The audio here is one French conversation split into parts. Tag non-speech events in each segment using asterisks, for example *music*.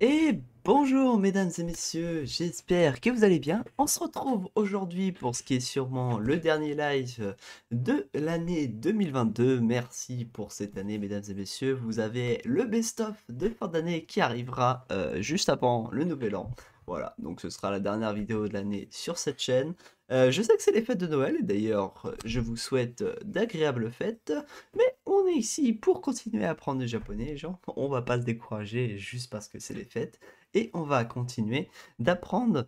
Et bonjour mesdames et messieurs, j'espère que vous allez bien. On se retrouve aujourd'hui pour ce qui est sûrement le dernier live de l'année 2022. Merci pour cette année mesdames et messieurs. Vous avez le best-of de fin d'année qui arrivera euh, juste avant le nouvel an. Voilà, donc ce sera la dernière vidéo de l'année sur cette chaîne. Euh, je sais que c'est les fêtes de Noël, et d'ailleurs, je vous souhaite d'agréables fêtes, mais on est ici pour continuer à apprendre le japonais, genre, on va pas se décourager juste parce que c'est les fêtes, et on va continuer d'apprendre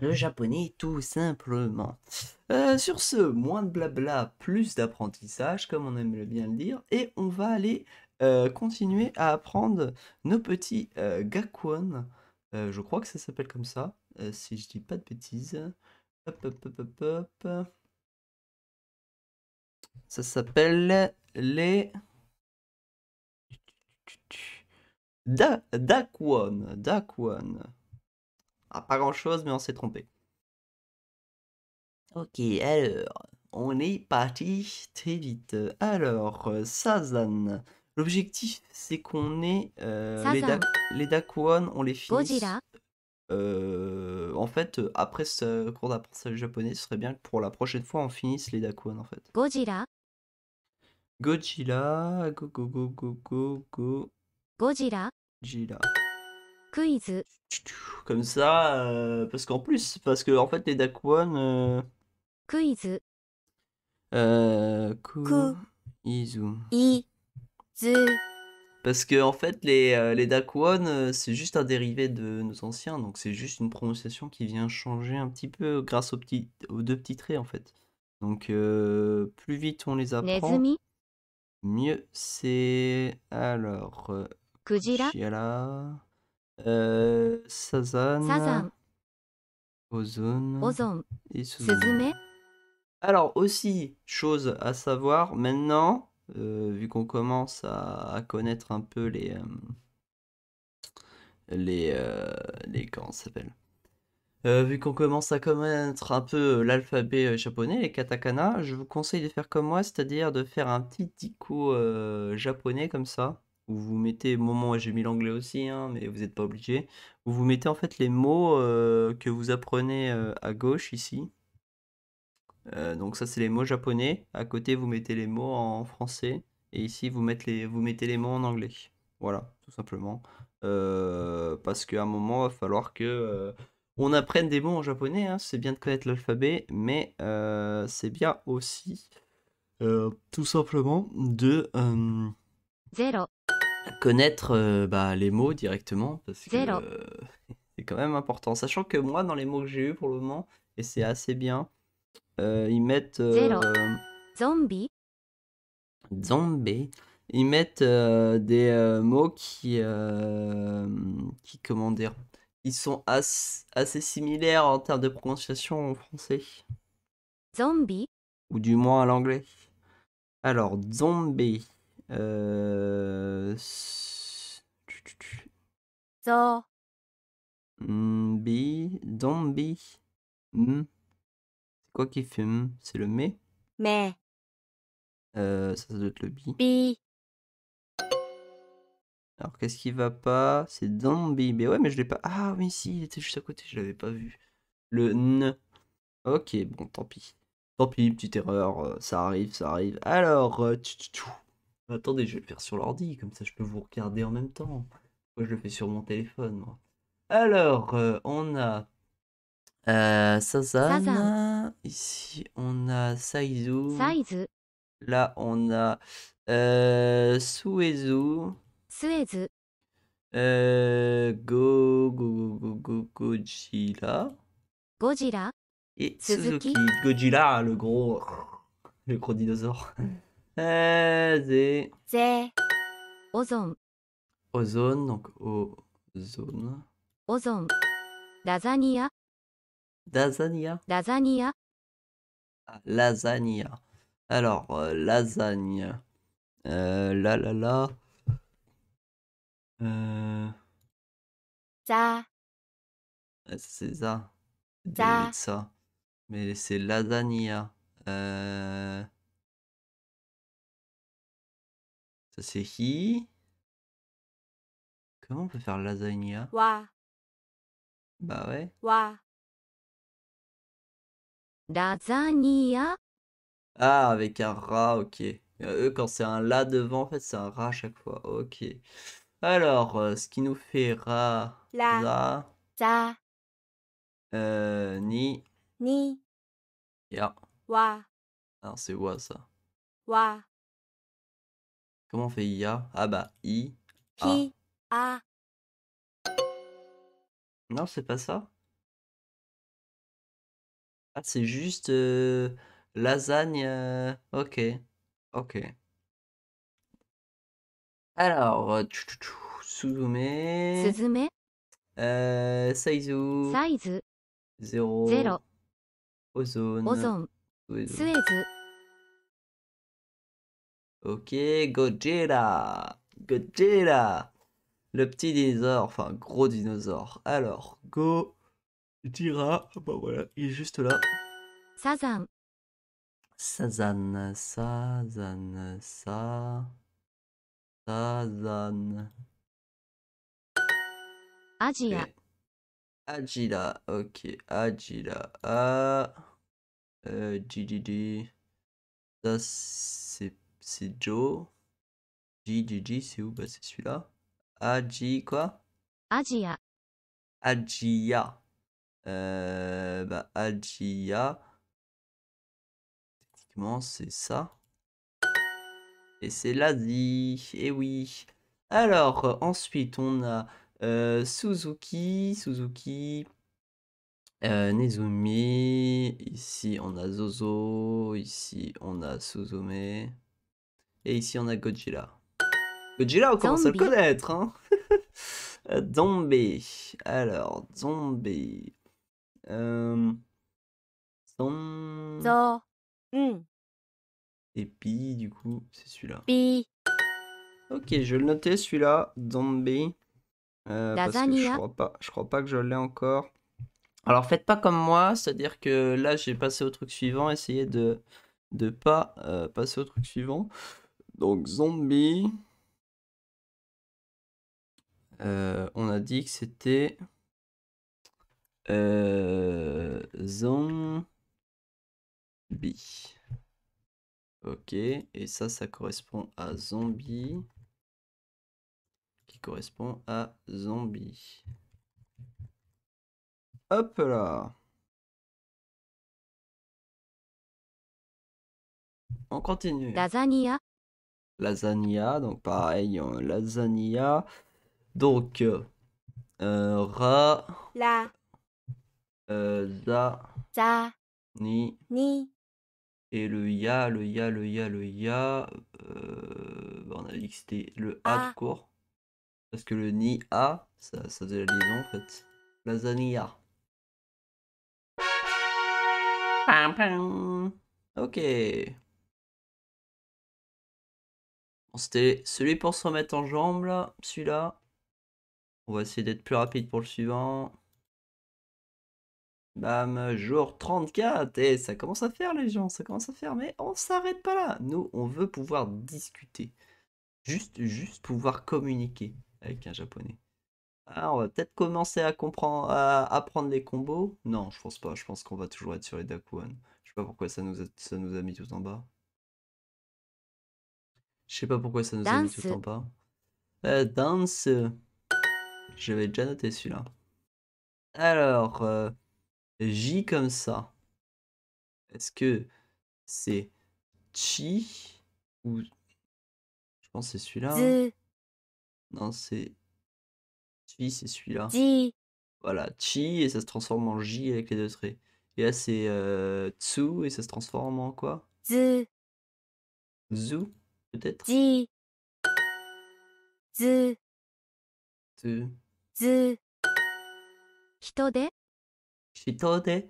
le japonais tout simplement. Euh, sur ce, moins de blabla, plus d'apprentissage, comme on aime bien le dire, et on va aller euh, continuer à apprendre nos petits Gakuen. Euh, je crois que ça s'appelle comme ça, euh, si je dis pas de bêtises. Hop, hop, hop, hop, hop. Ça s'appelle les... Da Daquan. Daquan. Ah, pas grand chose, mais on s'est trompé. Ok, alors, on est parti très vite. Alors, Sazan. L'objectif, c'est qu'on ait euh, les, on les finisse. Euh, en fait, euh, après ce cours d'apprentissage japonais, ce serait bien que pour la prochaine fois, on finisse les Dakuan, en fait. Godzilla. Godzilla. Go, go, go, go, go, go. Godzilla. Quiz. Comme ça, parce qu'en plus, parce que en fait, les Dakuan... Quiz. Euh, Ku... Izu. Parce que en fait, les, euh, les Dakwon, euh, c'est juste un dérivé de nos anciens, donc c'est juste une prononciation qui vient changer un petit peu grâce aux, petits, aux deux petits traits en fait. Donc euh, plus vite on les apprend, mieux c'est. Alors. Sazan. Alors aussi, chose à savoir maintenant euh, vu qu'on commence à, connaître un peu les euh, les euh, les comment s'appelle vu qu'on commence à connaître un peu l'alphabet japonais, les katakana, je vous conseille de faire comme moi, c'est-à-dire de faire un petit dico japonais comme ça, où vous mettez, moment, moi j'ai mis l'anglais aussi, hein, mais vous n'êtes pas obligé, où vous mettez en fait les mots que vous apprenez à gauche ici, euh, donc ça c'est les mots japonais. À côté vous mettez les mots en français et ici vous mettez les, mots en anglais. Voilà, tout simplement. Euh, parce qu'à un moment il va falloir que euh, on apprenne des mots en japonais. Hein. C'est bien de connaître l'alphabet, mais c'est bien aussi tout simplement de connaître bah, les mots directement parce que *laughs* c'est quand même important. Sachant que moi dans les mots que j'ai eu pour le moment et c'est assez bien. Euh, ils mettent. Euh, zombie. Zombie. Ils mettent euh, des mots qui. qui, comment dire Ils sont assez similaires en termes de prononciation en français. Zombie. Ou du moins à l'anglais. Alors, zombie. Euh... Zombie. Zombie quoi qui fume C'est le mais Mais. Euh, ça, ça doit être le bi. Alors qu'est-ce qui va pas C'est zombie. Mais ouais, mais je l'ai pas. Ah oui, si, il était juste à côté, je l'avais pas vu. Le n. Ok, bon, tant pis. Tant pis, petite erreur, euh, ça arrive, ça arrive. Alors, euh, attendez, je vais le faire sur l'ordi, comme ça je peux vous regarder en même temps. Moi, je le fais sur mon téléphone, moi. Alors, euh, on a euh, Sazan. Sazan. Ici, on a Saizu. Saizu. Là, on a euh, Suezu. Suezu. Euh, go, go, go, go, go, Godzilla. Godzilla. Et Suzuki. Suzuki. le gros. *laughs* Le gros dinosaure. Euh, Zé. Zé. Ozone. Ozone, donc Ozone. Ozone. Lasagna. Lasagna Lasagna. Ah, lasagna. Alors, euh, lasagne. Euh, la, la. là. Euh. Ça. C'est ça. Ça. Mais c'est lasagna. Euh. Ça c'est qui Comment on peut faire lasagna Wa. Bah ouais. Wa. Ah, avec un rat, ok. Euh, eux, quand c'est un la devant, en fait, c'est un rat à chaque fois. Ok. Alors, euh, ce qui nous fait ra, la, euh, ni, ni, ya, wa. Alors, ah, c'est wa ça. Wa. Comment on fait ya Ah bah, i, a. Non, c'est pas ça ah, c'est juste lasagne. ok, ok. Alors, suzume euh, Suzume, Zéro. euh, Saizu, Zéro. Ozone, Ok, Gojira. Gojira. Le petit dinosaure, enfin gros dinosaure. Alors, Go. Dira, ah bah voilà, il est juste là. Sazan. Sazan, Sazan, Sa. Sazan. Asia. Ajira, ok, Ajira. Ah. Euh, GGG. Ça, c'est Joe. GGG, c'est où Bah, c'est celui-là. Aji, quoi Ajia Ajia. Euh, bah, Techniquement, c'est ça. Et c'est l'Asie. Et eh oui. Alors, ensuite, on a euh, Suzuki. Suzuki. Euh, Nezumi. Ici, on a Zozo. Ici, on a Suzume. Et ici, on a Godzilla. Godzilla, on commence à le connaître. Hein *laughs* Zombie. Alors, Zombie. Zombie. Hmm. et puis du coup, c'est celui-là. Ok, je le notais celui-là, zombie. Euh, je crois pas, je crois pas que je l'ai encore. Alors faites pas comme moi, c'est-à-dire que là j'ai passé au truc suivant, essayez de de pas euh, passer au truc suivant. Donc zombie. Euh, on a dit que c'était euh, zombie. Ok, et ça, ça correspond à zombie. Qui correspond à zombie. Hop là. On continue. Lasagna. Lasagna, donc pareil, hein, lasagna. Donc, euh, ra. La. Euh, za, ni, ni. Et le ya, le ya, le ya, le ya. Euh, bah, on a dit que c'était le a, court. Parce que le ni a, ça, ça faisait la liaison en fait. La ZANI Ok. c'était celui pour se remettre en jambe là, celui-là. On va essayer d'être plus rapide pour le suivant. Bam, jour 34, et ça commence à faire les gens, ça commence à faire, mais on s'arrête pas là. Nous, on veut pouvoir discuter. Juste, juste pouvoir communiquer avec un japonais. Alors, ah, on va peut-être commencer à comprendre, à apprendre les combos. Non, je pense pas, je pense qu'on va toujours être sur les Dakuan. Je sais pas pourquoi ça nous a, ça nous mis tout en bas. Je sais pas pourquoi ça nous a mis tout en bas. Euh, danse dance. Je vais déjà noté celui-là. Alors, euh, J comme ça, est-ce que c'est chi ou je pense c'est celui-là. Hein. Non, c'est chi, c'est celui-là. Voilà, chi et ça se transforme en j avec les deux traits. Et là c'est euh, tsu et ça se transforme en quoi Zu. Zu peut-être Ji. Zu. Zu. Zu. Shitode.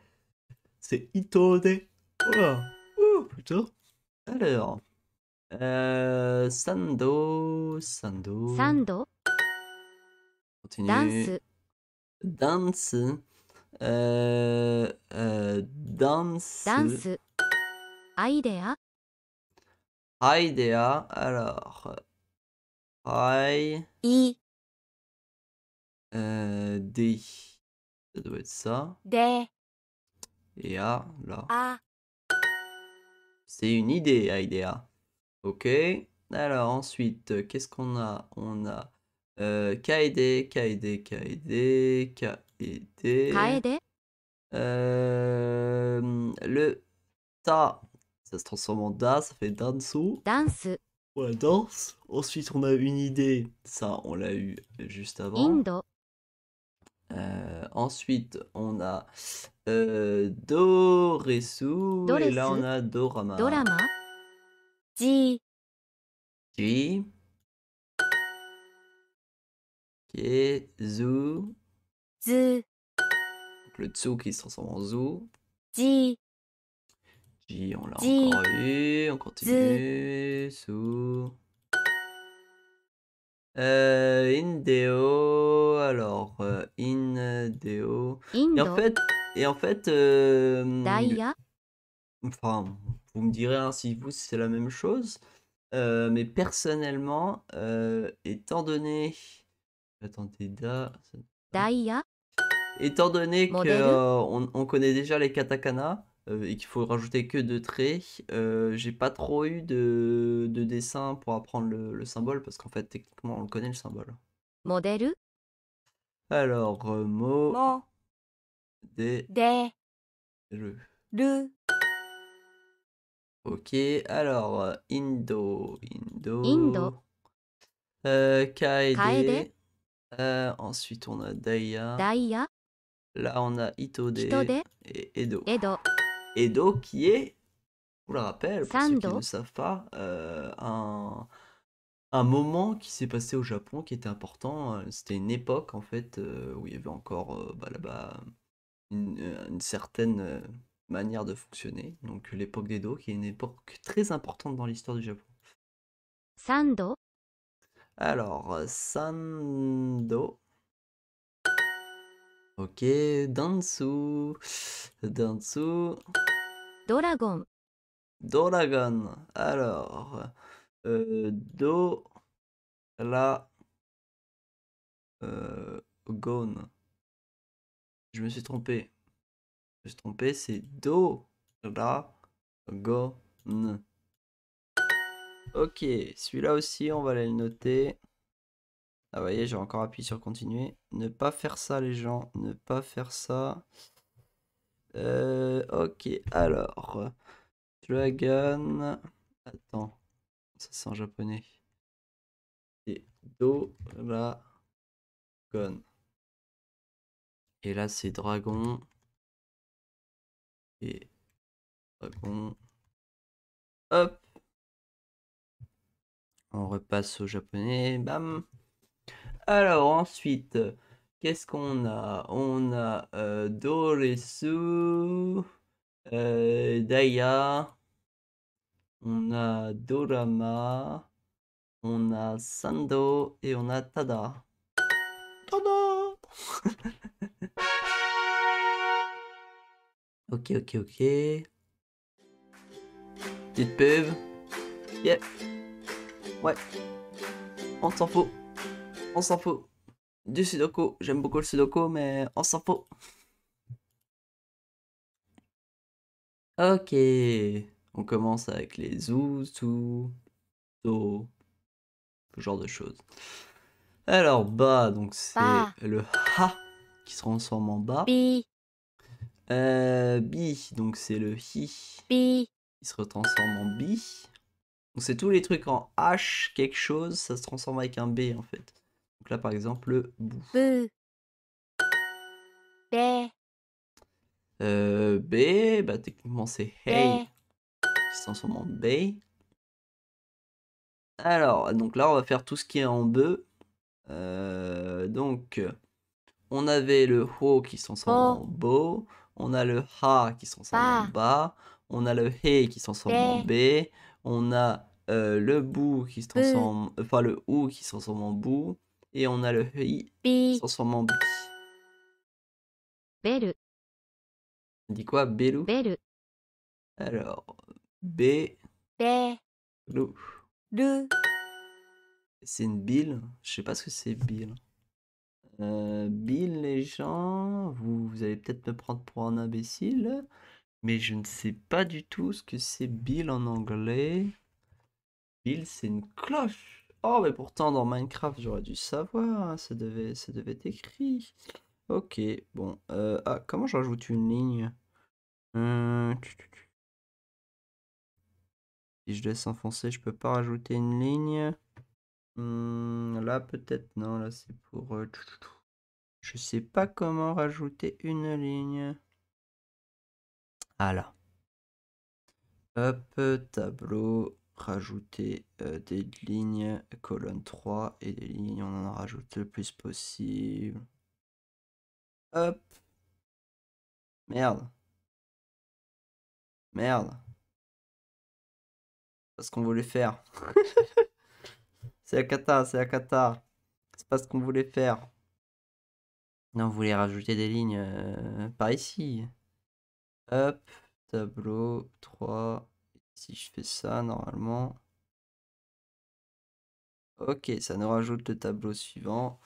C'est Itode. Oh, oh plutôt. Alors. Euh, sando. Sando. Sando. Danse. Danse. Danse. Euh, euh, dance. Dance. Idea. Idea. Alors. I. I. Euh, D. Ça doit être ça. Des. Et A, là. C'est une idée, idea. Ok. Alors ensuite, euh, qu'est-ce qu'on a On a euh, KD, KD, KD, Kaede. Euh, le Ta, ça se transforme en Da, ça fait Dansu. Dansu. Ouais, danse. Ensuite, on a une idée. Ça, on l'a eu juste avant. Indo. Euh, ensuite, on a euh, Doresu, et là on a Dorama. J, G Ji, ZU, le Tsu qui se transforme en Zu. Ji Ji, on l'a encore eu, on continue. Su, euh, Indeo, alors euh, Indeo. Et en fait, et en fait, euh, Daya. Enfin, vous me direz hein, si vous c'est la même chose, euh, mais personnellement, euh, étant donné, attendez, da, hein. Daya. Étant donné que on, on, connaît déjà les katakana, euh, et qu'il faut rajouter que deux traits, euh, j'ai pas trop eu de, de dessin pour apprendre le, symbole parce qu'en fait techniquement on le connaît le symbole. Modèle Alors euh, mot Mo. de, Ok, alors Indo Indo Indo Kaede, ensuite on a Daya Daya Là on a Itode, et Edo. Edo. Edo qui est, je vous le rappelle, pour ceux qui euh, un, un, moment qui s'est passé au Japon qui était important. Euh, c'était une époque en fait euh, où il y avait encore bah, là une, une, certaine manière de fonctionner. Donc l'époque d'Edo qui est une époque très importante dans l'histoire du Japon. Sando. Alors, Sando, Ok, Dansu. Dansu. Dragon. Dragon. Alors, euh, Do, La, euh, Gone. Je me suis trompé. Je me suis trompé, c'est Do, La, Gone. Ok, celui-là aussi, on va aller le noter. Ah, vous bah, voyez, j'ai encore appuyé sur continuer. Ne pas faire ça, les gens. Ne pas faire ça. Euh, ok, alors. Dragon. Attends. Ça, c'est en japonais. C'est do-la-gon. Et là, c'est dragon. Et dragon. Hop. On repasse au japonais. Bam. Alors ensuite, qu'est-ce qu'on a On a euh, Doresu, euh, Daya, on a Dorama, on a Sando et on a Tada. Tada *laughs* Ok, ok, ok. Petite pub. Yep. Ouais. On s'en fout. On s'en fout. Du sudoku. J'aime beaucoup le sudoku, mais on s'en fout. Ok. On commence avec les ou, tout do. Ce genre de choses. Alors, ba, donc c'est le ha qui se transforme en ba. Euh, bi. donc c'est le hi. qui Il se transforme en bi. Donc c'est tous les trucs en H quelque chose, ça se transforme avec un B en fait. Donc là, par exemple, le bou. B. B. Euh, b, bah techniquement c'est hey, qui s'en en B. Alors, donc là, on va faire tout ce qui est en b euh, ». donc, on avait le ho qui s'en sort en bo, on a le ha qui s'en sort en ba, on a le he qui s'en sort en b, on a euh, le bou qui se transforme, enfin le ou qui s'en transforme en bou, et on a le i qui transforme en On dit quoi Belou Belle. Alors, B. B. Lou. Lou. C'est une bile Je sais pas ce que c'est bile. Euh, bile, les gens, vous, vous allez peut-être me prendre pour un imbécile, mais je ne sais pas du tout ce que c'est bile en anglais. Bile, c'est une cloche. Oh, mais pourtant, dans Minecraft, j'aurais dû savoir. Hein, ça, devait, ça devait être écrit. Ok, bon. Euh, ah, comment je rajoute une ligne euh, Si je laisse enfoncer, je peux pas rajouter une ligne. Hmm, là, peut-être non. Là, c'est pour... Euh, je sais pas comment rajouter une ligne. Ah là. Hop, tableau rajouter euh, des lignes, colonne 3, et des lignes, on en rajoute le plus possible. Hop. Merde. Merde. Pas ce qu'on voulait faire. *laughs* c'est à cata, c'est à cata. C'est pas ce qu'on voulait faire. Non, vous voulez rajouter des lignes euh, par ici. Hop, tableau 3. Si je fais ça, normalement... Ok, ça nous rajoute le tableau suivant.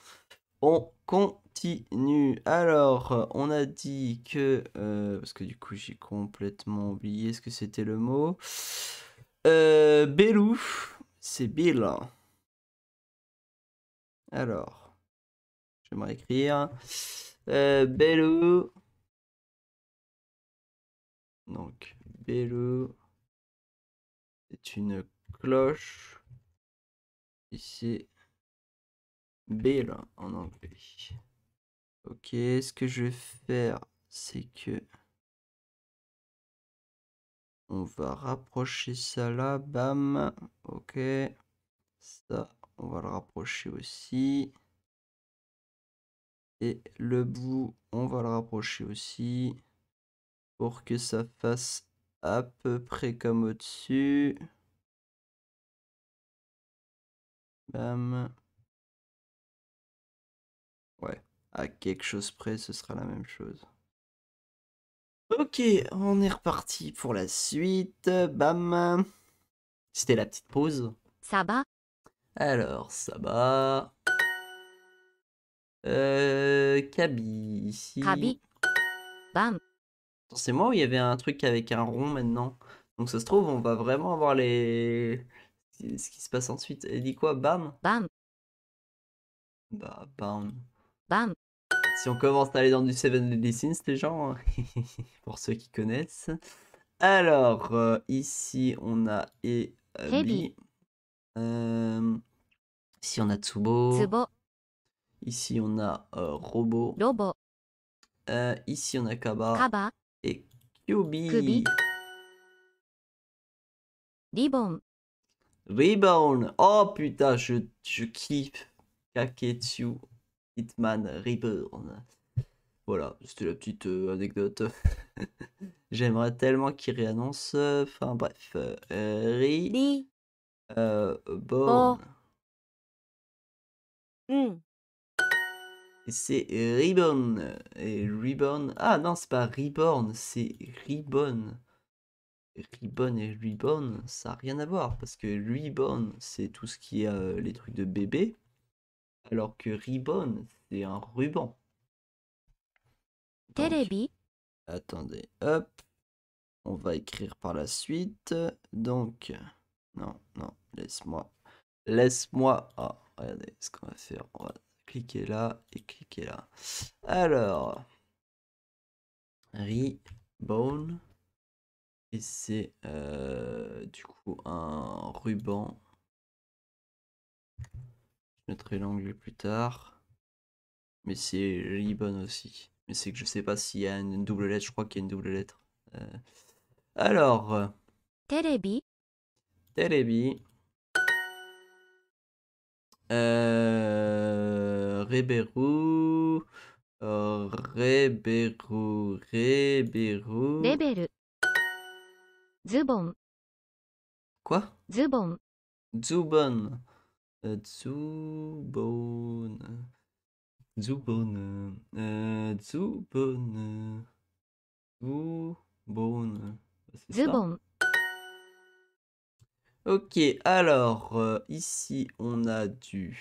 On continue. Alors, on a dit que... Euh, parce que du coup, j'ai complètement oublié ce que c'était le mot. Euh, c'est Bill. Alors, j'aimerais écrire. Euh, Donc, Belou une cloche. ici b là en anglais. Ok, ce que je vais faire, c'est que on va rapprocher ça là, bam, ok, ça, on va le rapprocher aussi, et le bout, on va le rapprocher aussi, pour que ça fasse à peu près comme au-dessus, Bam. Ouais, à quelque chose près, ce sera la même chose. Ok, on est reparti pour la suite. Bam. C'était la petite pause. Ça va Alors, ça va. Euh, Kabi, ici. Kabi. Bam. C'est moi où il y avait un truc avec un rond maintenant. Donc ça se trouve, on va vraiment avoir les, ce qui se passe ensuite. Elle dit quoi Bam Bam bah, bam. Bam Si on commence à aller dans du Seven Deadly Sins, les gens, *laughs* pour ceux qui connaissent. Alors, euh, ici, on a Ebi. Euh, ici, on a Tsubo. Ici, on a euh, Robo. ici, on a Kaba. Et Kyubi. Ribbon. Reborn. Oh putain, je, je kiffe. Kaketsu Hitman Reborn. Voilà, c'était la petite euh, anecdote. *laughs* J'aimerais tellement qu'il réannonce. Euh, enfin bref. Euh, euh Bon. Oh. Hmm. c'est Reborn. Et Reborn. Ah non, c'est pas Reborn, c'est Reborn. Ribbon et Ribbon, ça n'a rien à voir, parce que Ribbon, c'est tout ce qui est euh, les trucs de bébé, alors que Ribbon, c'est un ruban. Télébi. Attendez, hop, on va écrire par la suite, donc, non, non, laisse-moi, laisse-moi, ah, regardez ce qu'on va faire, on va cliquer là et cliquer là. Alors, Ribbon... Et c'est euh, du coup un ruban. Je mettrai l'angle plus tard. Mais c'est ribbon aussi. Mais c'est que je sais pas s'il y a une double lettre. Je crois qu'il y a une double lettre. Euh, alors. Télébi. Télébi. Euh, euh, Reberu. Reberu. Reberu. Zubon. Quoi Zubon. Zubon. Euh, Zubon. Zubon. Euh, Zubon. Zubon. Zubon. Ok, alors euh, ici on a du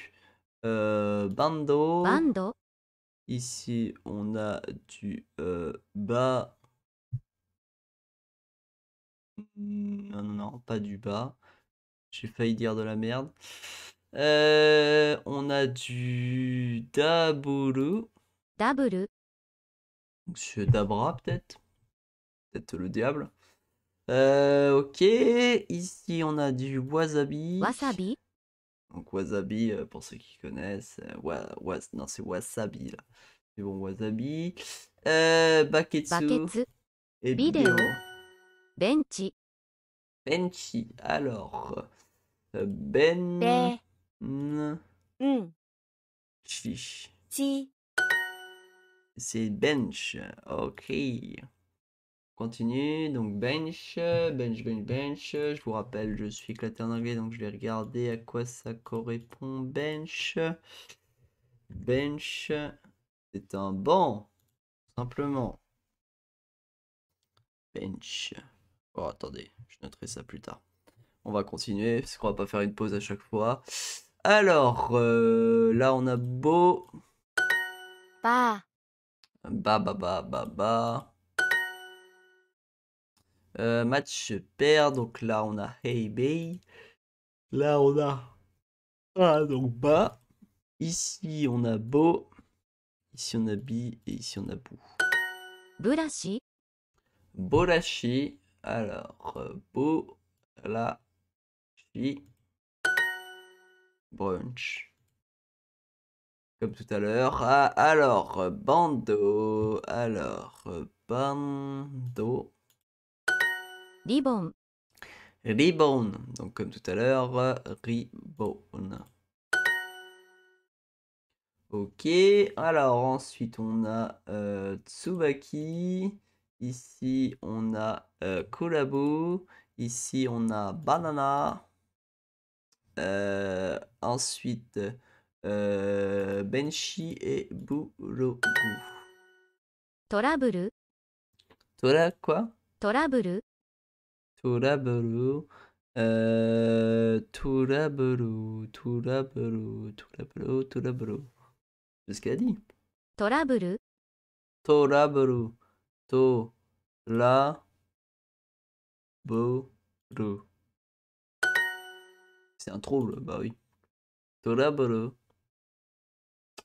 bando. Bando. Ici on a du bas. Mm, non, non, non, pas du bas. J'ai failli dire de la merde. Euh, on a du Daburu. Daburu. Monsieur Dabra, peut-être. Peut-être le diable. Euh, ok. Ici, on a du Wasabi. Wasabi. Donc, Wasabi, euh, pour ceux qui connaissent. Wa was non, c'est Wasabi, là. C'est bon, Wasabi. Euh, Baketsu. Et vidéo. Benchi. Benchi. Alors. Euh, ben. ben. C'est bench. Ok. Continue. Donc bench, bench, bench, bench. Je vous rappelle, je suis éclaté en anglais, donc je vais regarder à quoi ça correspond. Bench. Bench. C'est un banc. Simplement. Bench. Oh, attendez, je noterai ça plus tard. On va continuer, parce qu'on va pas faire une pause à chaque fois. Alors, euh, là, on a beau... Ba, ba, ba, ba, ba. ba. Euh, match pair, donc là, on a Hey Bay. Là, on a... Ah, donc bas. Ici, on a beau. Ici, on a bi. Et ici, on a bou. Borashi. Borashi. Alors, bo la, fi, brunch. Comme tout à l'heure. Ah, alors, euh, bandeau. Alors, euh, bandeau. Ribbon. Ribbon. Donc, comme tout à l'heure, euh, ribbon. Ok. Alors, ensuite, on a Tsubaki. Ici, on a euh, Ici, on a Banana. Euh, ensuite, euh, Benshi et Burogu. Toraburu. Tora quoi Toraburu. Toraburu. Euh, Toraburu. Toraburu. Toraburu. Toraburu. C'est ce qu'elle a dit. Toraburu. Toraburu to la bo C'est un trouble, bah oui. To la bo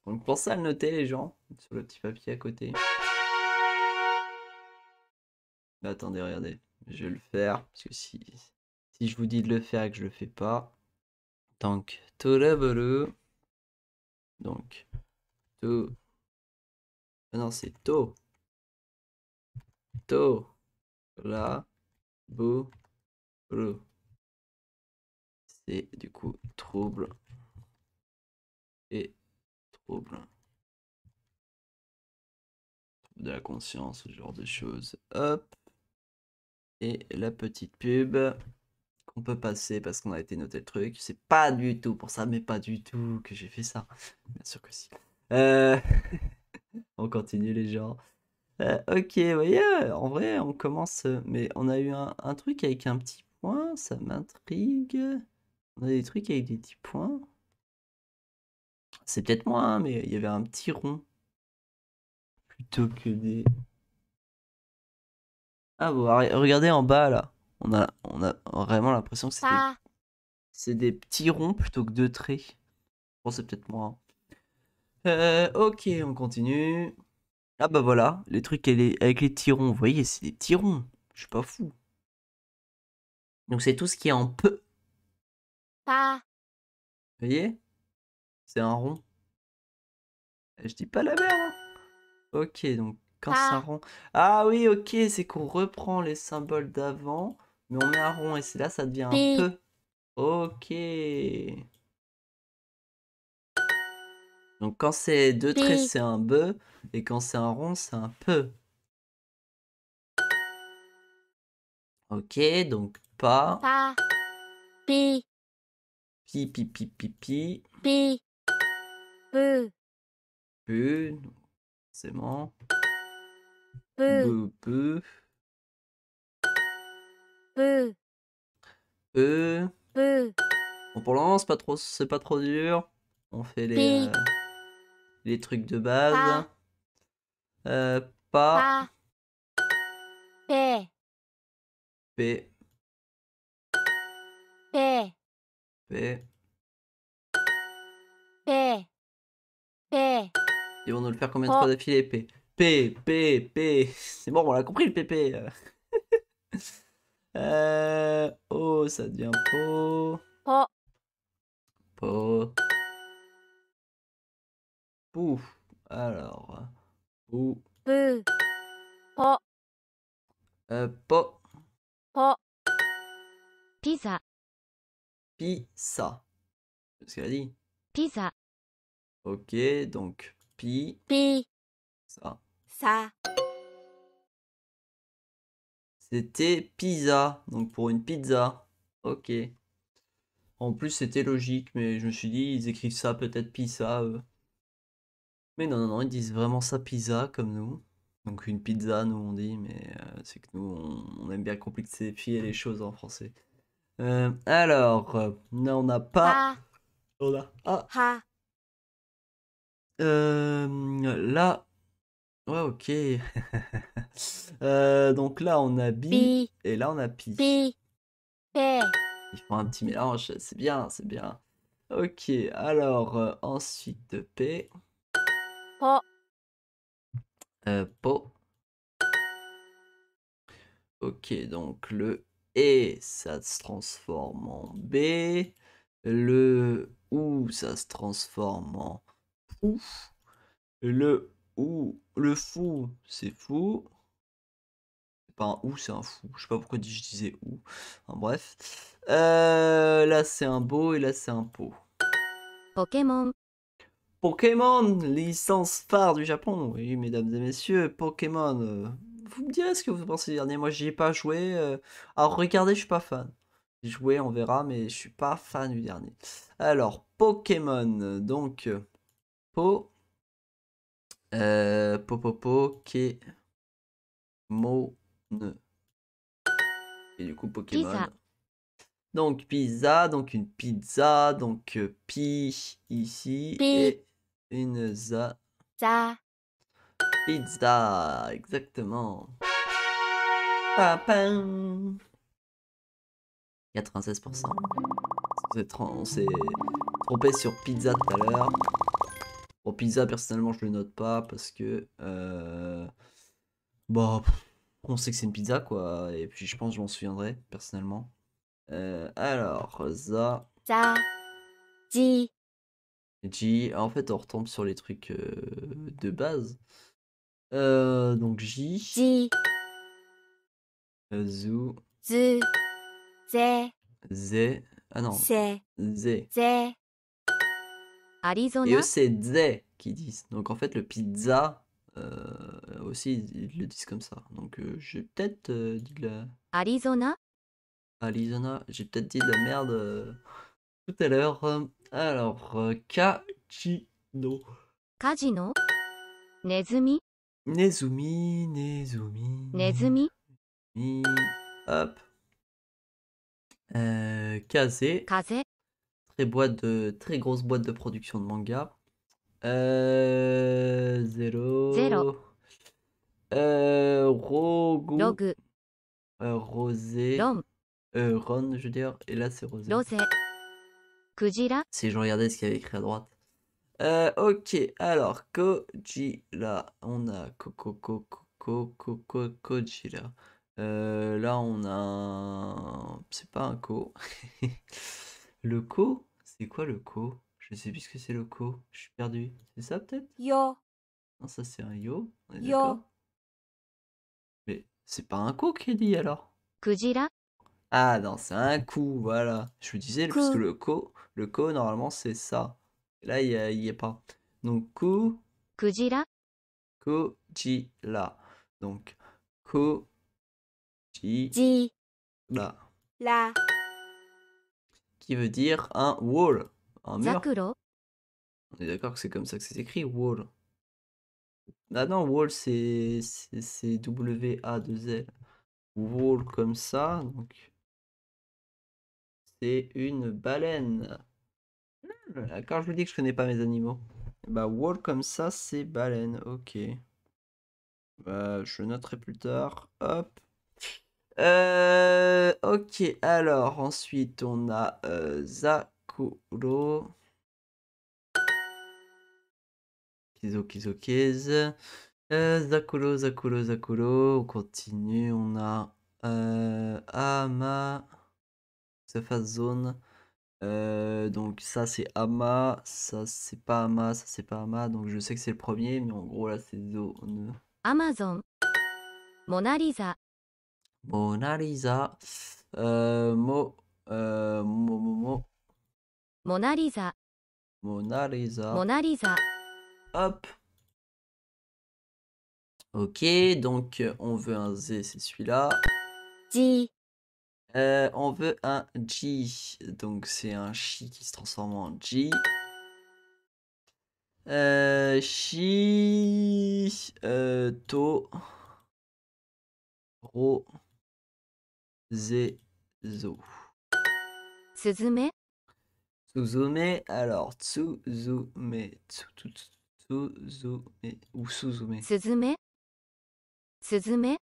Donc pensez à le noter les gens sur le petit papier à côté. Bah, attendez, regardez, je vais le faire parce que si si je vous dis de le faire et que je le fais pas, donc to la bo Donc to ah non, c'est to la boule. C'est du coup trouble et trouble. De la conscience, ce genre de choses. Hop. Et la petite pub qu'on peut passer parce qu'on a été noté le truc. C'est pas du tout pour ça, mais pas du tout que j'ai fait ça. Bien sûr que si. Euh, *laughs* on continue les gens. Euh, ok, vous voyez, en vrai, on commence. Euh, mais on a eu un, truc avec un petit point, ça m'intrigue. On a des trucs avec des petits points. C'est peut-être moi, hein, mais il y avait un petit rond. Plutôt que des. Ah, bon, regardez en bas là. On a, on a vraiment l'impression que ah. c'est des, petits ronds plutôt que deux traits. Bon, c'est peut-être moi. Hein. Euh, ok, on continue. Ah bah voilà, les trucs avec les tirons, vous voyez, c'est des tirons. Je suis pas fou. Donc c'est tout ce qui est en peu. Pas. Vous voyez C'est un rond. Euh, je dis pas la merde. Hein. Ok, donc quand c'est un rond. Ah oui, ok, c'est qu'on reprend les symboles d'avant, mais on met un rond et c'est là ça devient un peu. Ok. Donc quand c'est deux traits, c'est un be, et quand c'est un rond, c'est un peu. Ok, donc pas. Pa. Pi. Pi, pi, pi, pi, pi. Peu. Peu, c'est bon. Peu. Peu. Peu. Peu. Bon, pour l'instant, c'est pas trop, c'est pas trop dur. On fait les. Euh, les trucs de base. Ah. Euh, pas. Ah. P. P. P. P. P. P. Ils vont nous le faire combien de oh. fois d'affilée P. P, P, P. C'est bon, on l'a compris le PP. *laughs* euh, oh, ça devient Po. Po. Po pou. Alors, pou. Peu. Po. Euh, po. Po. Pizza. Pizza. C'est ce qu'elle a dit Pizza. Ok, donc pi. Pi. Ça. Ça. C'était pizza, donc pour une pizza. Ok. En plus, c'était logique, mais je me suis dit, ils écrivent ça peut-être pizza. Euh. Mais non, non, non, ils disent vraiment ça pizza comme nous. Donc une pizza, nous on dit, mais euh, c'est que nous on, aime bien complexifier les choses en français. Euh, alors, euh, on n'a pas. Oh ah. là. Ouais, ok. *laughs* donc là, on a bi, et là, on a pi. Bi. Ils font un petit mélange, c'est bien, c'est bien. Ok, alors ensuite P. Po. Euh, po. Ok, donc le E, ça se transforme en B. Le OU, ça se transforme en OU. Le OU, le FOU, c'est fou. C'est pas un OU, c'est un fou. Je sais pas pourquoi je disais OU. Enfin, bref. Euh, là, c'est un beau et là, c'est un pot. Pokémon. Pokémon, licence phare du Japon. Oui, mesdames et messieurs, Pokémon. Euh, vous me direz ce que vous pensez du dernier. Moi, j'y ai pas joué. Euh. Alors, regardez, je suis pas fan. joué on verra, mais je suis pas fan du dernier. Alors, Pokémon. Donc, euh, Po. Euh, po, po, mo, Et du coup, Pokémon. Donc, pizza, donc une pizza, donc pi ici. Et une za. Za. Pizza, exactement. Papin. 96%. On s'est trompé sur pizza tout à l'heure. Bon, pizza, personnellement, je le note pas parce que. Euh, bon, bah, on sait que c'est une pizza, quoi. Et puis, je pense que je m'en souviendrai, personnellement. Euh, alors, za. Za. J, en fait, on retombe sur les trucs euh, de base. Euh, donc J. J. Euh, zou. Z. Zé. Ah non. Zé. Z Z Arizona. Et eux, c'est Zé qu'ils disent. Donc en fait, le pizza, aussi, ils le disent comme ça. Donc j'ai peut-être dit la. Arizona. Arizona. J'ai peut-être dit de la merde tout à l'heure. Euh, alors, euh, Kachino. Kajino. Nezumi. Nezumi, Nezumi. Nezumi. Hop. Euh, Kaze. Très, boîte de, très grosse boîte de production de manga. Euh, zéro. Zéro. Euh, Rogu. Euh, Rosé. Ron. je veux dire. Et là, c'est Rosé. Rosé. Si je regardais ce qu'il y avait écrit à droite. Euh, ok, alors, Kojira. On a Coco, ko ko ko Kojira. Euh, là, on a C'est pas un ko *laughs* le co C'est quoi le ko Je sais plus ce que c'est le ko Je suis perdu. C'est ça peut-être Yo. Non, ça c'est un yo. yo. Mais c'est pas un co qui dit alors. Kujira ah non, c'est un coup, voilà. Je vous disais, parce que le ko, le co normalement, c'est ça. Là, il n'y est, pas. Donc, coup Kujira. Kujira. Donc, ku. Ji. La. La. Qui veut dire un wall. Un mur. On est d'accord que c'est comme ça que c'est écrit, wall. Ah non, wall, c'est W-A-2-L. Wall comme ça, donc c'est une baleine. Ah quand je vous dis que je connais pas mes animaux. Bah, wall comme ça, c'est baleine. Ok. Bah, je noterai plus tard. Hop. Euh, ok, alors ensuite on a euh, Zakuro. Kizo euh, Zakuro, Zakuro, Zakuro. On continue. On a Ama zone. donc ça c'est Ama, ça c'est pas Ama, ça c'est pas Ama, donc je sais que c'est le premier, mais en gros là c'est zone. Amazon, Mona Lisa. Mona Lisa, euh, euh Mo, Mo, Mona Lisa. Mona Lisa. Mona Lisa. Hop. Ok, donc on veut un Z, c'est celui-là. Euh, on veut un G. Donc c'est un chi qui se transforme en G. Euh, chi. Euh, to. Ro. Ze. Zo. Suzume. Suzume. Alors, Tsuzume. Tsuzume. Ou Suzume. Suzume. Suzume.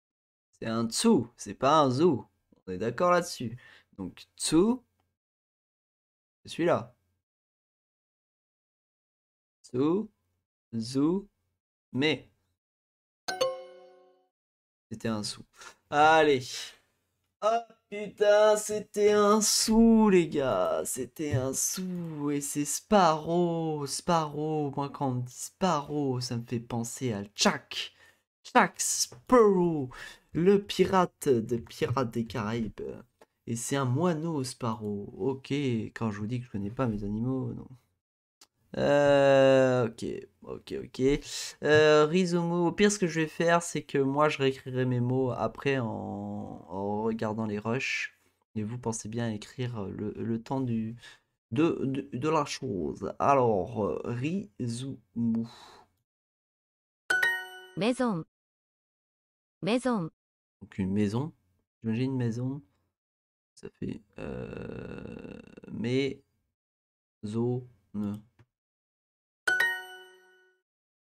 C'est un Tsu, c'est pas un Zou. On est d'accord là-dessus. Donc Tsu, c'est celui-là. Tsu, Zu, Mais. C'était un sou. Allez. oh, putain, c'était un sou, les gars. C'était un sou. Et c'est Sparrow. Sparrow. Moi, quand on dit Sparrow, ça me fait penser à Chuck. Chuck Sparrow. Le pirate de Pirates des Caraïbes. Et c'est un moineau, Sparrow. Ok, quand je vous dis que je connais pas mes animaux, non. Euh, ok, ok, ok. Euh, au pire, ce que je vais faire, c'est que moi, je réécrirai mes mots après en, regardant les rushs. Et vous pensez bien écrire le, temps de, de, la chose. Alors, Rizumu. Maison. Maison. Donc une maison. J'imagine une maison. Ça fait. Euh, mais. Zone.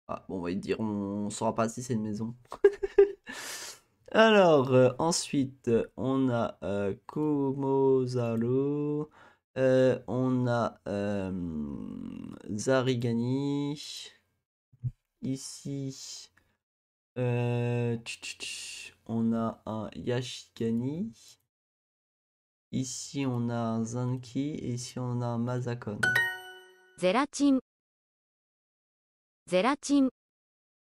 Ah, bon, on va dire, on, ne saura pas si c'est une maison. *laughs* Alors, euh, ensuite, on a Komozalo. Euh, on a Zarigani. Ici on a un Yashikani. Ici, on a un Zanki et ici, on a un Mazakon. Zeratin. Zeratin.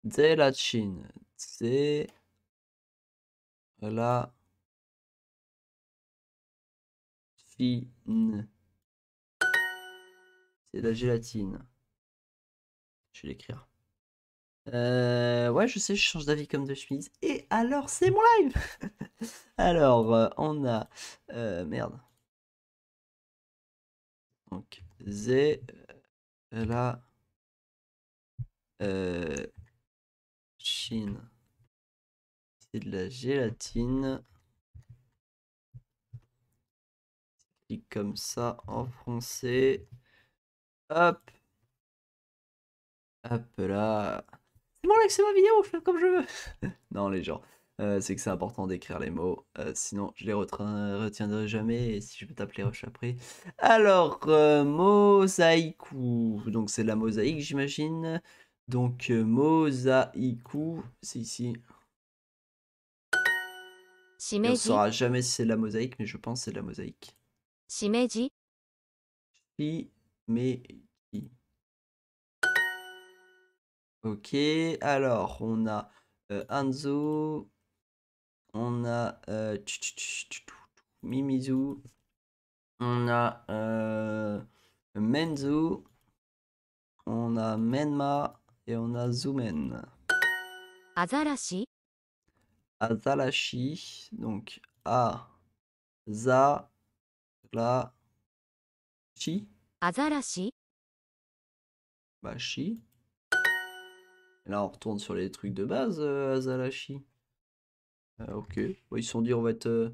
Zeratin. C'est... La... Fine. C'est la gélatine. Je vais l'écrire. Euh, ouais, je sais, je change d'avis comme de chemise. Et alors, c'est mon live *laughs* Alors, euh, on a... Euh, merde. Donc, Zé... La... Chine. C'est de la gélatine. C'est comme ça en français. Hop. Hop là. Bon, c'est ma vidéo, je fais comme je veux. *laughs* non, les gens, euh, c'est que c'est important d'écrire les mots, euh, sinon je les retiendrai jamais et si je peux t'appeler Roche après. Alors, euh, mosaïque. donc c'est la mosaïque, j'imagine. Donc, mosaïku, c'est ici. On ne saura jamais si c'est de la mosaïque, mais je pense que c'est de la mosaïque. Shimeji. Shimeji. Ok, alors on a euh, Anzu, on a euh, Mimizu, on a euh, Menzu, on a Menma et on a Zumen. Azarashi. Azarashi, donc A, Za, La, Shi. Azarashi. Bashi là, on retourne sur les trucs de base, euh, Azalashi. Euh, ok. ils se sont dit, on va être, euh,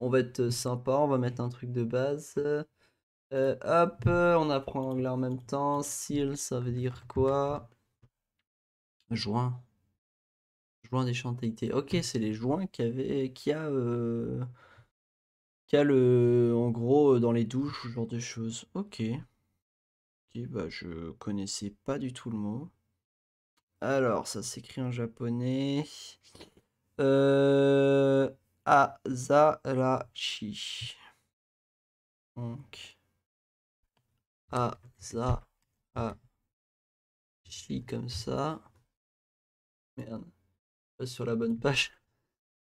on va être euh, sympa, on va mettre un truc de base. hop, on apprend l'anglais en même temps. Seal, ça veut dire quoi Joint. Joint des chantalités. Ok, c'est les joints qui avait, qui a, qui a le, en gros, dans les douches, ce genre de choses. Ok. Ok, bah je connaissais pas du tout le mot. Alors, ça s'écrit en japonais. Euh, Azarachi. Donc, Azarachi comme ça. Merde, je suis pas sur la bonne page.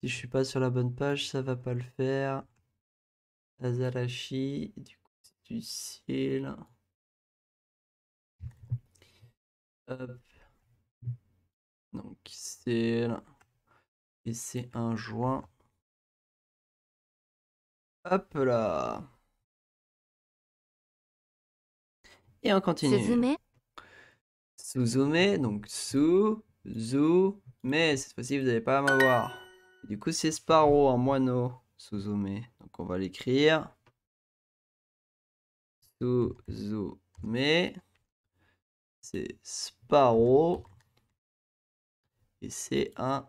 Si je suis pas sur la bonne page, ça va pas le faire. Azarachi, du coup, c'est du ciel. Hop. Donc c'est et c'est un joint. Hop là. Et on continue. sous donc sous cette fois-ci vous n'allez pas m'avoir. Du coup c'est Sparrow en moineau, Suzume. Donc on va l'écrire. zoomé. C'est Sparrow c'est un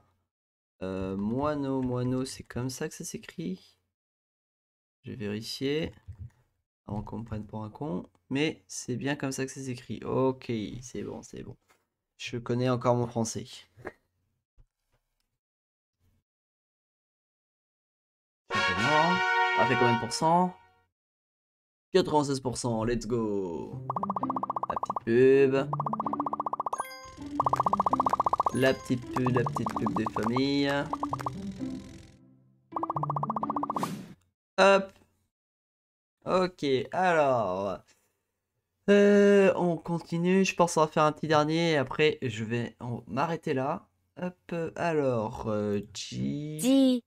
euh, moineau. Moineau, c'est comme ça que ça s'écrit. vais vérifier avant qu'on me prenne pour un con. Mais c'est bien comme ça que ça s'écrit. Ok, c'est bon, c'est bon. Je connais encore mon français. Ça fait combien de pourcents 96%, let's go La petite pub. La petite pub, la petite pub des familles. Hop. Ok, alors... Euh, on continue, je pense qu'on va faire un petit dernier et après je vais m'arrêter là. Hop, alors... Euh, J. J.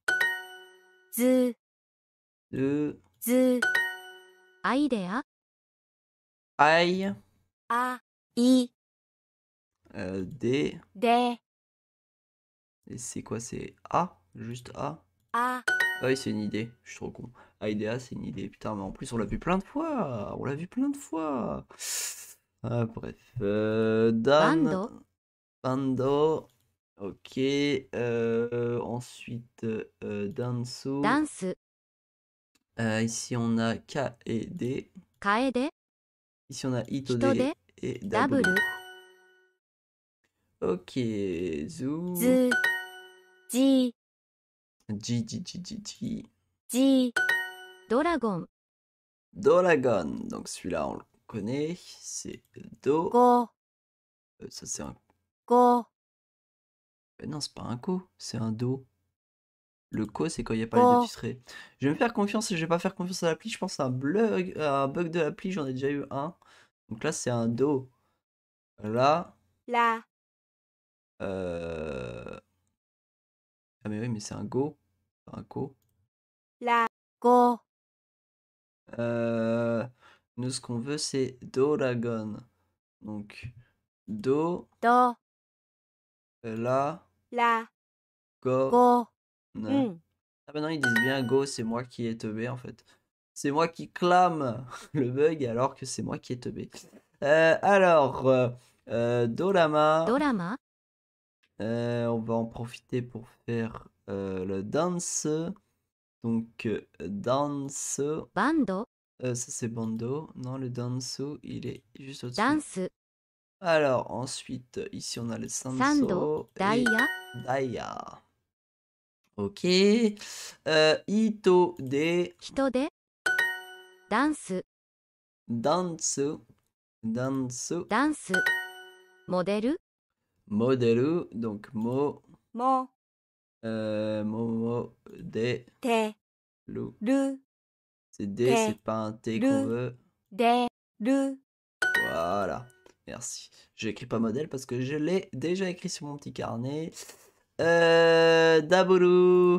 Z... Z... Z... Ai... A. I. Euh, D Et c'est quoi C'est A Juste A A. Ah oui, c'est une idée. Je suis trop con. A c'est une idée. Putain, mais en plus, on l'a vu plein de fois. On l'a vu plein de fois. Ah, bref. Euh, Dan. Bando. Ok. Euh, ensuite, Danso. Danso. ici, on a K et D. D. Ici, on a Itode et W. Ok, zou. z, Ji. Ji, ji, ji, ji, ji. Dragon. Dragon. Donc celui-là, on le connaît. C'est Do. Go. Euh, ça, c'est un. Go. Mais euh, non, c'est pas un Ko. c'est un Do. Le co, c'est quand il n'y a pas les deux titrés. Je vais me faire confiance et je vais pas faire confiance à l'appli. Je pense à un bug, à un bug de l'appli, j'en ai déjà eu un. Donc là, c'est un do. Là. Là. Euh... Ah mais oui, mais c'est un go. Un go. La go. Euh... Nous, ce qu'on veut, c'est Doragon. Donc, Do. Do. Euh, La. La. Go. Go. Hmm. Ah bah non, ils disent bien go, c'est moi qui ai teubé en fait. C'est moi qui clame *laughs* le bug alors que c'est moi qui ai teubé. Euh, alors, euh, euh Dorama. Dorama. Euh, on va en profiter pour faire euh, le dance. Donc, danse. Euh, dance. Bando. ça, c'est bando. Non, le danse, il est juste au-dessus. Dance. Alors, ensuite, ici, on a le sanso. Sando. Daya. Daya. Ok. ito de. Hito de. Dance. Dance. Dance. Dance. Modèle modelu e, donc mo. Mo. Euh, mo, mo, de. Te. Lou. C'est D, c'est pas un T qu'on veut. De. Lu. Voilà. Merci. J'écris pas modèle parce que je l'ai déjà écrit sur mon petit carnet. Euh, Daburu.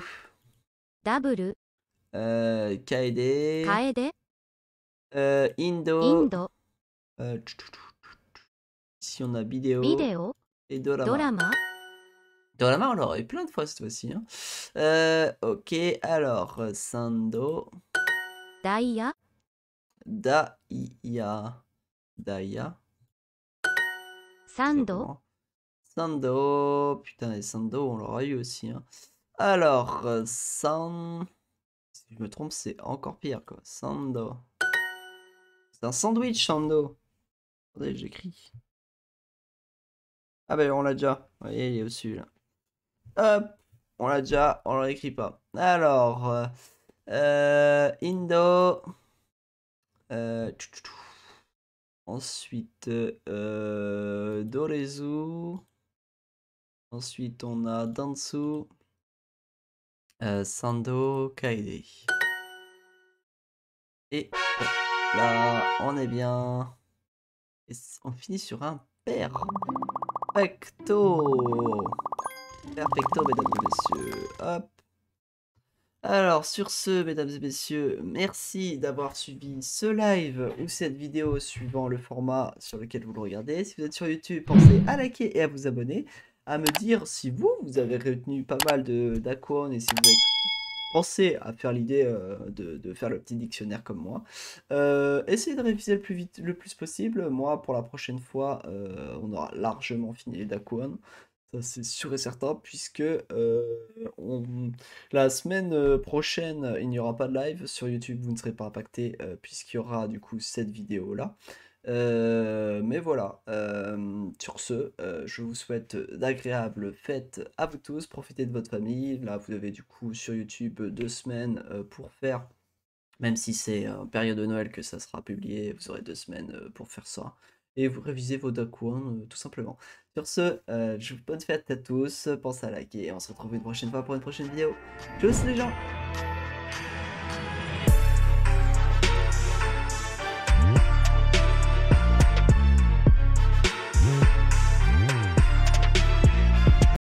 Daburu. Euh, Kaede. Kaede. Euh, Indo. Indo. Euh, si on a vidéo. Vidéo. Et Dorama. Dorama. on l'aurait eu plein de fois cette fois-ci. Hein. Euh, ok, alors, euh, Sando. Daya. Daya. Daya. Sando. Sando. Putain, et Sando, on l'aurait eu aussi. Hein. Alors, euh, San. Si je me trompe, c'est encore pire, quoi. Sando. C'est un sandwich, Sando. Attendez, j'écris. Ah bah on l'a déjà. Vous voyez, il est au-dessus là. Hop, on l'a déjà, on ne écrit pas. Alors, euh, euh Indo. Euh, Ensuite, euh, Dorezu. Ensuite, on a Dansu. Euh, Sando Kaede. Et là, on est bien. Et on finit sur un père. Perfecto Perfecto, mesdames et messieurs. Hop. Alors, sur ce, mesdames et messieurs, merci d'avoir suivi ce live ou cette vidéo suivant le format sur lequel vous le regardez. Si vous êtes sur YouTube, pensez à liker et à vous abonner. À me dire si vous, vous avez retenu pas mal d'aquones et si vous avez pensez à faire l'idée euh, de, faire le petit dictionnaire comme moi. Euh, essayez de réviser le plus vite, le plus possible. Moi, pour la prochaine fois, euh, on aura largement fini les Dakuan. Ça, c'est sûr et certain, puisque la semaine prochaine, il n'y aura pas de live sur YouTube, vous ne serez pas impacté, puisqu'il y aura du coup cette vidéo-là. Euh, mais voilà, euh, sur ce, euh, je vous souhaite d'agréables fêtes à vous tous, profitez de votre famille. Là, vous avez du coup sur YouTube deux semaines pour faire, même si c'est en période de Noël que ça sera publié, vous aurez deux semaines pour faire ça. Et vous révisez vos documents hein, tout simplement. Sur ce, je vous bonne fête à tous, pensez à liker et on se retrouve une prochaine fois pour une prochaine vidéo. Tchuss les gens